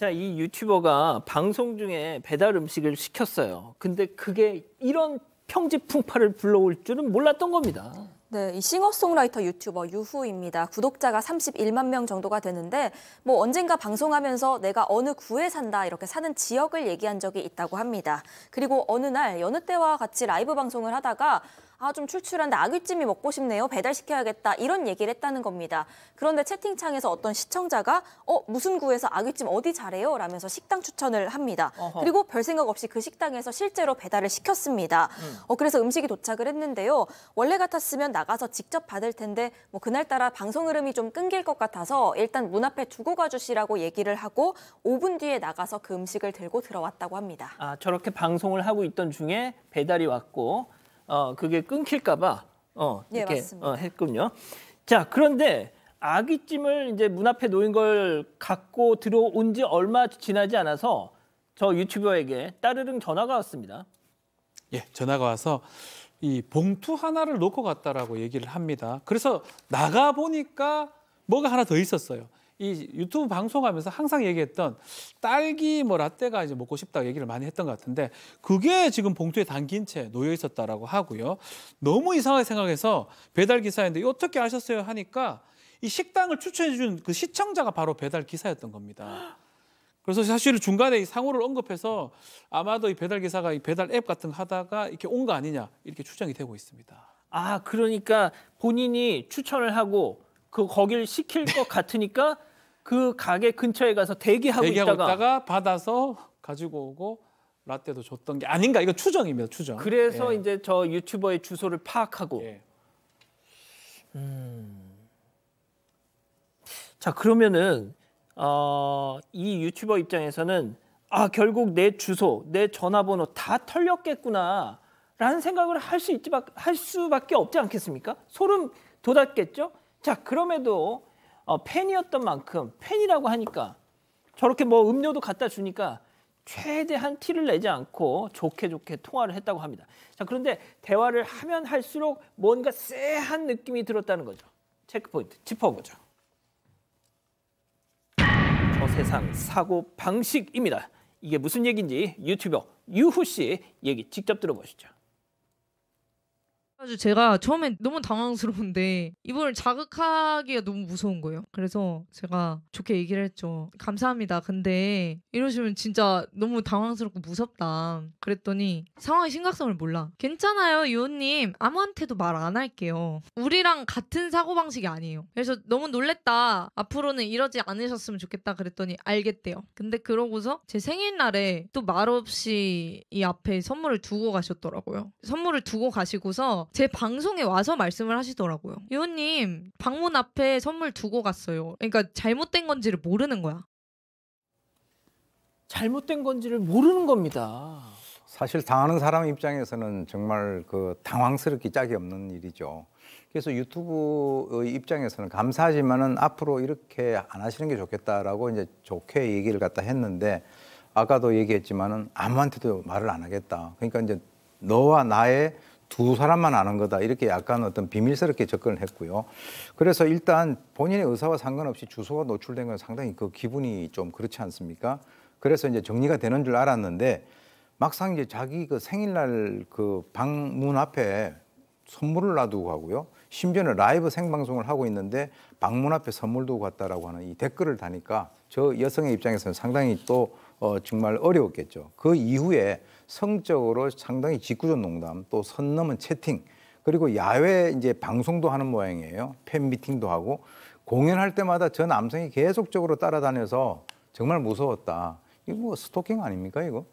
자, 이 유튜버가 방송 중에 배달 음식을 시켰어요. 근데 그게 이런 평지 풍파를 불러올 줄은 몰랐던 겁니다. 네, 이 싱어송라이터 유튜버 유후입니다. 구독자가 31만 명 정도가 되는데 뭐 언젠가 방송하면서 내가 어느 구에 산다 이렇게 사는 지역을 얘기한 적이 있다고 합니다. 그리고 어느 날 여느 때와 같이 라이브 방송을 하다가 아, 좀 출출한데 아귀찜이 먹고 싶네요. 배달시켜야겠다. 이런 얘기를 했다는 겁니다. 그런데 채팅창에서 어떤 시청자가 어, 무슨 구에서 아귀찜 어디 잘해요? 라면서 식당 추천을 합니다. 어허. 그리고 별 생각 없이 그 식당에서 실제로 배달을 시켰습니다. 음. 어, 그래서 음식이 도착을 했는데요. 원래 같았으면 나가서 직접 받을 텐데 뭐 그날따라 방송 흐름이 좀 끊길 것 같아서 일단 문 앞에 두고 가주시라고 얘기를 하고 5분 뒤에 나가서 그 음식을 들고 들어왔다고 합니다. 아, 저렇게 방송을 하고 있던 중에 배달이 왔고 어, 그게 끊길까봐 어, 네, 이렇게 예, 어, 했군요. 자, 그런데 아기찜을 이제 문 앞에 놓인 걸 갖고 들어온 지 얼마 지나지 않아서 저 유튜버에게 따르릉 전화가 왔습니다. 예, 전화가 와서 이 봉투 하나를 놓고 갔다라고 얘기를 합니다. 그래서 나가 보니까 뭐가 하나 더 있었어요. 이 유튜브 방송하면서 항상 얘기했던 딸기 뭐 라떼가 이제 먹고 싶다 얘기를 많이 했던 것 같은데 그게 지금 봉투에 담긴 채 놓여 있었다라고 하고요. 너무 이상하게 생각해서 배달 기사인데 어떻게 아셨어요 하니까 이 식당을 추천해 준 그 시청자가 바로 배달 기사였던 겁니다. 그래서 사실 중간에 이 상호를 언급해서 아마도 이 배달 기사가 이 배달 앱 같은 거 하다가 이렇게 온 거 아니냐 이렇게 추정이 되고 있습니다. 아 그러니까 본인이 추천을 하고 그 거길 시킬 것 같으니까 그 가게 근처에 가서 대기하고, 대기하고 있다가, 있다가 받아서 가지고 오고 라떼도 줬던 게 아닌가 이거 추정입니다 추정 그래서 예. 이제 저 유튜버의 주소를 파악하고 예. 음. 자 그러면은 어, 이 유튜버 입장에서는 아 결국 내 주소 내 전화번호 다 털렸겠구나 라는 생각을 할 수 있지 할 수밖에 없지 않겠습니까 소름 돋았겠죠 자 그럼에도 어, 팬이었던 만큼 팬이라고 하니까 저렇게 뭐 음료도 갖다 주니까 최대한 티를 내지 않고 좋게 좋게 통화를 했다고 합니다. 자, 그런데 대화를 하면 할수록 뭔가 쎄한 느낌이 들었다는 거죠. 체크포인트 짚어보죠. 저 세상 사고 방식입니다. 이게 무슨 얘기인지 유튜버 유후 씨 얘기 직접 들어보시죠. 아주 제가 처음엔 너무 당황스러운데 이분을 자극하기가 너무 무서운 거예요. 그래서 제가 좋게 얘기를 했죠. 감사합니다. 근데 이러시면 진짜 너무 당황스럽고 무섭다. 그랬더니 상황의 심각성을 몰라. 괜찮아요, 이호님. 아무한테도 말 안 할게요. 우리랑 같은 사고방식이 아니에요. 그래서 너무 놀랬다. 앞으로는 이러지 않으셨으면 좋겠다. 그랬더니 알겠대요. 근데 그러고서 제 생일날에 또 말없이 이 앞에 선물을 두고 가셨더라고요. 선물을 두고 가시고서 제 방송에 와서 말씀을 하시더라고요. 의원님 방문 앞에 선물 두고 갔어요. 그러니까 잘못된 건지를 모르는 거야. 잘못된 건지를 모르는 겁니다. 사실 당하는 사람 입장에서는 정말 그 당황스럽기 짝이 없는 일이죠. 그래서 유튜브 입장에서는 감사하지만은 앞으로 이렇게 안 하시는 게 좋겠다라고 이제 좋게 얘기를 갖다 했는데 아까도 얘기했지만은 아무한테도 말을 안 하겠다. 그러니까 이제 너와 나의 두 사람만 아는 거다 이렇게 약간 어떤 비밀스럽게 접근을 했고요. 그래서 일단 본인의 의사와 상관없이 주소가 노출된 건 상당히 그 기분이 좀 그렇지 않습니까? 그래서 이제 정리가 되는 줄 알았는데 막상 이제 자기 그 생일날 그방문 앞에 선물을 놔두고 가고요. 심지어는 라이브 생방송을 하고 있는데 방문 앞에 선물 도 갔다라고 하는 이 댓글을 다니까 저 여성의 입장에서는 상당히 또 어, 정말 어려웠겠죠. 그 이후에 성적으로 상당히 직구전 농담, 또 선 넘은 채팅, 그리고 야외 이제 방송도 하는 모양이에요. 팬 미팅도 하고 공연할 때마다 저 남성이 계속적으로 따라다녀서 정말 무서웠다. 이거 뭐 스토킹 아닙니까 이거?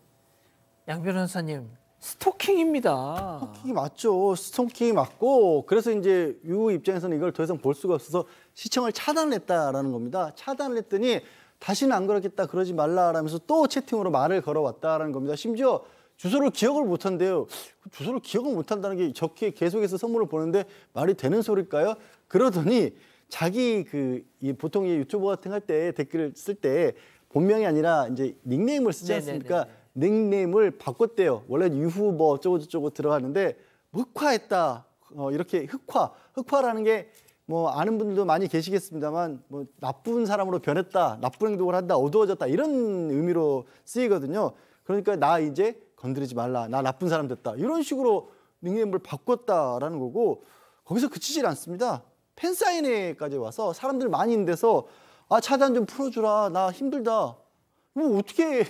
양 변호사님 스토킹입니다. 스토킹이 맞죠. 스토킹이 맞고 그래서 이제 유 입장에서는 이걸 더 이상 볼 수가 없어서 시청을 차단했다라는 겁니다. 차단을 했더니 다시는 안 그러겠다 그러지 말라라면서 또 채팅으로 말을 걸어왔다라는 겁니다. 심지어 주소를 기억을 못한대요. 그 주소를 기억을 못한다는 게 적게 계속해서 선물을 보는데 말이 되는 소리일까요 그러더니 자기 그 이 보통 이유튜버 같은 할 때 댓글을 쓸 때 본명이 아니라 이제 닉네임을 쓰지 네, 네, 않습니까? 네네네. 네. 닉네임을 바꿨대요. 원래 유후 뭐 어쩌고 저쩌고 들어가는데 흑화했다. 어, 이렇게 흑화. 흑화라는 게뭐 아는 분들도 많이 계시겠습니다만 뭐 나쁜 사람으로 변했다, 나쁜 행동을 한다, 어두워졌다 이런 의미로 쓰이거든요. 그러니까 나 이제 건드리지 말라, 나 나쁜 사람 됐다 이런 식으로 닉네임을 바꿨다라는 거고 거기서 그치질 않습니다. 팬 사인회까지 와서 사람들 많이 있는 데서 아 차단 좀 풀어주라, 나 힘들다. 뭐 어떻게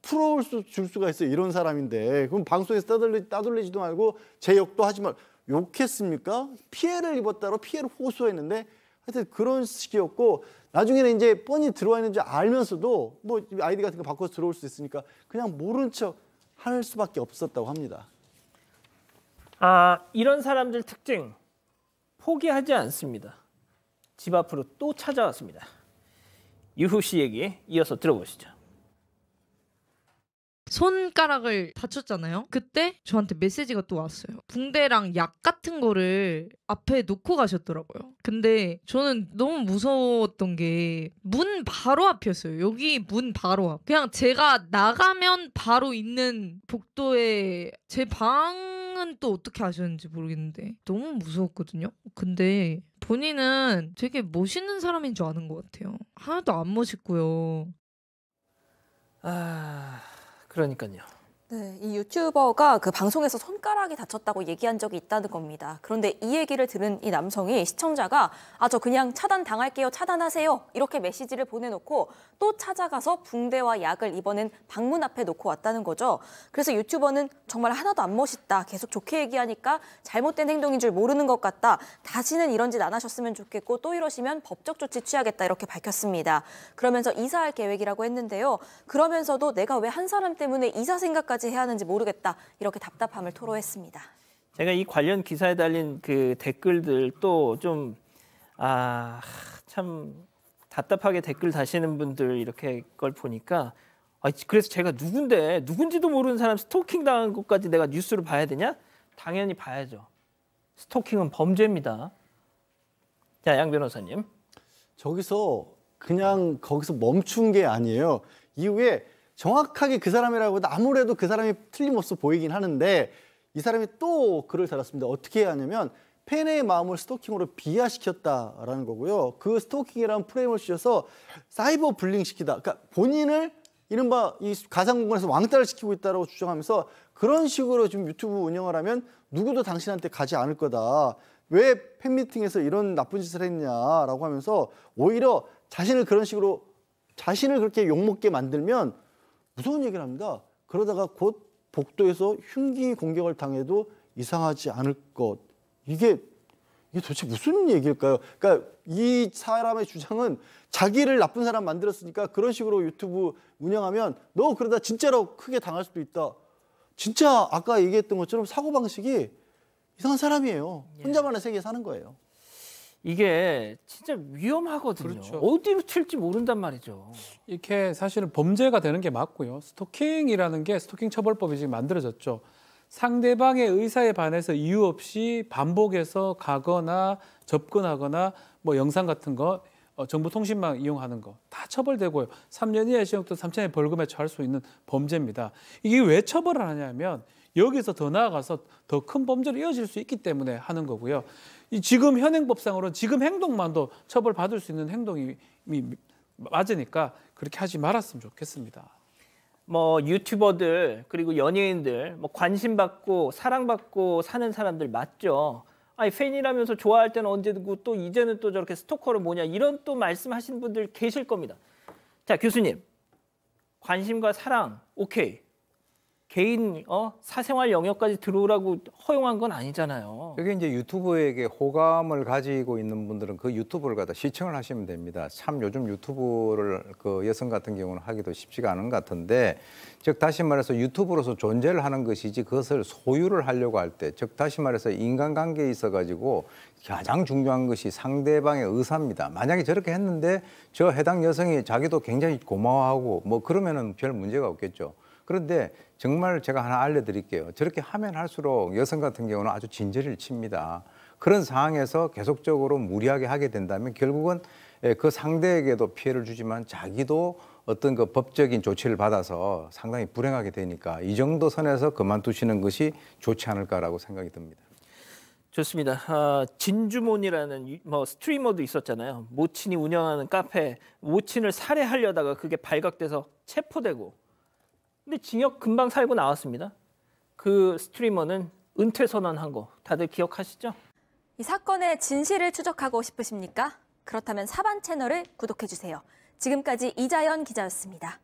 풀어줄 수가 있어 이런 사람인데 그럼 방송에서 따돌리, 따돌리지도 말고 제 역도 하지 말. 고 욕했습니까? 피해를 입었다로 피해를 호소했는데 하여튼 그런 식이었고 나중에는 이제 뻔히 들어와 있는 줄 알면서도 뭐 아이디 같은 거 바꿔서 들어올 수 있으니까 그냥 모른 척 할 수밖에 없었다고 합니다. 아 이런 사람들 특징 포기하지 않습니다. 집 앞으로 또 찾아왔습니다. 유후 씨 얘기 이어서 들어보시죠. 손가락을 다쳤잖아요. 그때 저한테 메시지가 또 왔어요. 붕대랑 약 같은 거를 앞에 놓고 가셨더라고요. 근데 저는 너무 무서웠던 게 문 바로 앞이었어요. 여기 문 바로 앞. 그냥 제가 나가면 바로 있는 복도에 제 방은 또 어떻게 아셨는지 모르겠는데 너무 무서웠거든요. 근데 본인은 되게 멋있는 사람인 줄 아는 것 같아요. 하나도 안 멋있고요. 아. 그러니까요. 네, 이 유튜버가 그 방송에서 손가락이 다쳤다고 얘기한 적이 있다는 겁니다. 그런데 이 얘기를 들은 이 남성이 시청자가 아, 저 그냥 차단 당할게요, 차단하세요. 이렇게 메시지를 보내놓고 또 찾아가서 붕대와 약을 이번엔 방문 앞에 놓고 왔다는 거죠. 그래서 유튜버는 정말 하나도 안 멋있다. 계속 좋게 얘기하니까 잘못된 행동인 줄 모르는 것 같다. 다시는 이런 짓 안 하셨으면 좋겠고 또 이러시면 법적 조치 취하겠다. 이렇게 밝혔습니다. 그러면서 이사할 계획이라고 했는데요. 그러면서도 내가 왜 한 사람 때문에 이사 생각까지 언제까지 해야 하는지 모르겠다 이렇게 답답함을 토로했습니다. 제가 이 관련 기사에 달린 그 댓글들 또좀아참 답답하게 댓글 다시는 분들 이렇게 걸 보니까 아 그래서 제가 누군데 누군지도 모르는 사람 스토킹 당한 것까지 내가 뉴스를 봐야 되냐? 당연히 봐야죠. 스토킹은 범죄입니다. 자, 양 변호사님. 저기서 그냥 거기서 멈춘 게 아니에요. 이후에 정확하게 그 사람이라고 해도 아무래도 그 사람이 틀림없어 보이긴 하는데 이 사람이 또 글을 달았습니다. 어떻게 하냐면 팬의 마음을 스토킹으로 비하시켰다라는 거고요. 그 스토킹이라는 프레임을 씌워서 사이버 불링시키다. 그러니까 본인을 이른바 이 가상 공간에서 왕따를 시키고 있다라고 주장하면서 그런 식으로 지금 유튜브 운영을 하면 누구도 당신한테 가지 않을 거다. 왜 팬미팅에서 이런 나쁜 짓을 했냐라고 하면서 오히려 자신을 그런 식으로 자신을 그렇게 욕먹게 만들면 무서운 얘기를 합니다. 그러다가 곧 복도에서 흉기 공격을 당해도 이상하지 않을 것. 이게 이게 도대체 무슨 얘기일까요? 그러니까 이 사람의 주장은 자기를 나쁜 사람 만들었으니까 그런 식으로 유튜브 운영하면 너 그러다 진짜로 크게 당할 수도 있다. 진짜 아까 얘기했던 것처럼 사고방식이 이상한 사람이에요. 예. 혼자만의 세계에 사는 거예요. 이게 진짜 위험하거든요. 그렇죠. 어디로 튈지 모른단 말이죠. 이렇게 사실은 범죄가 되는 게 맞고요. 스토킹이라는 게 스토킹 처벌법이 지금 만들어졌죠. 상대방의 의사에 반해서 이유 없이 반복해서 가거나 접근하거나 뭐 영상 같은 거 어, 정보통신망 이용하는 거 다 처벌되고요. 3년 이하의 징역 또는 3천의 벌금에 처할 수 있는 범죄입니다. 이게 왜 처벌을 하냐면 여기서 더 나아가서 더 큰 범죄로 이어질 수 있기 때문에 하는 거고요. 이 지금 현행법상으로는 지금 행동만도 처벌받을 수 있는 행동이 맞으니까 그렇게 하지 말았으면 좋겠습니다. 뭐 유튜버들 그리고 연예인들 뭐 관심 받고 사랑받고 사는 사람들 맞죠. 아니 팬이라면서 좋아할 때는 언제고 또 이제는 또 저렇게 스토커를 뭐냐 이런 또 말씀하시는 분들 계실 겁니다. 자 교수님 관심과 사랑 오케이 개인 어 사생활 영역까지 들어오라고 허용한 건 아니잖아요. 여기 이제 유튜브에게 호감을 가지고 있는 분들은 그 유튜브를 갖다 시청을 하시면 됩니다. 참 요즘 유튜브를 그 여성 같은 경우는 하기도 쉽지가 않은 것 같은데 즉 다시 말해서 유튜브로서 존재를 하는 것이지 그것을 소유를 하려고 할 때 즉 다시 말해서 인간관계에 있어 가지고 가장 중요한 것이 상대방의 의사입니다. 만약에 저렇게 했는데 저 해당 여성이 자기도 굉장히 고마워하고 뭐 그러면은 별 문제가 없겠죠. 그런데 정말 제가 하나 알려드릴게요. 저렇게 하면 할수록 여성 같은 경우는 아주 진저리를 칩니다. 그런 상황에서 계속적으로 무리하게 하게 된다면 결국은 예, 그 상대에게도 피해를 주지만 자기도 어떤 그 법적인 조치를 받아서 상당히 불행하게 되니까 이 정도 선에서 그만두시는 것이 좋지 않을까라고 생각이 듭니다. 좋습니다. 아, 진주몬이라는 뭐 스트리머도 있었잖아요. 모친이 운영하는 카페 모친을 살해하려다가 그게 발각돼서 체포되고 근데 징역 금방 살고 나왔습니다. 그 스트리머는 은퇴 선언한 거 다들 기억하시죠? 이 사건의 진실을 추적하고 싶으십니까? 그렇다면 사반 채널을 구독해 주세요. 지금까지 이자연 기자였습니다.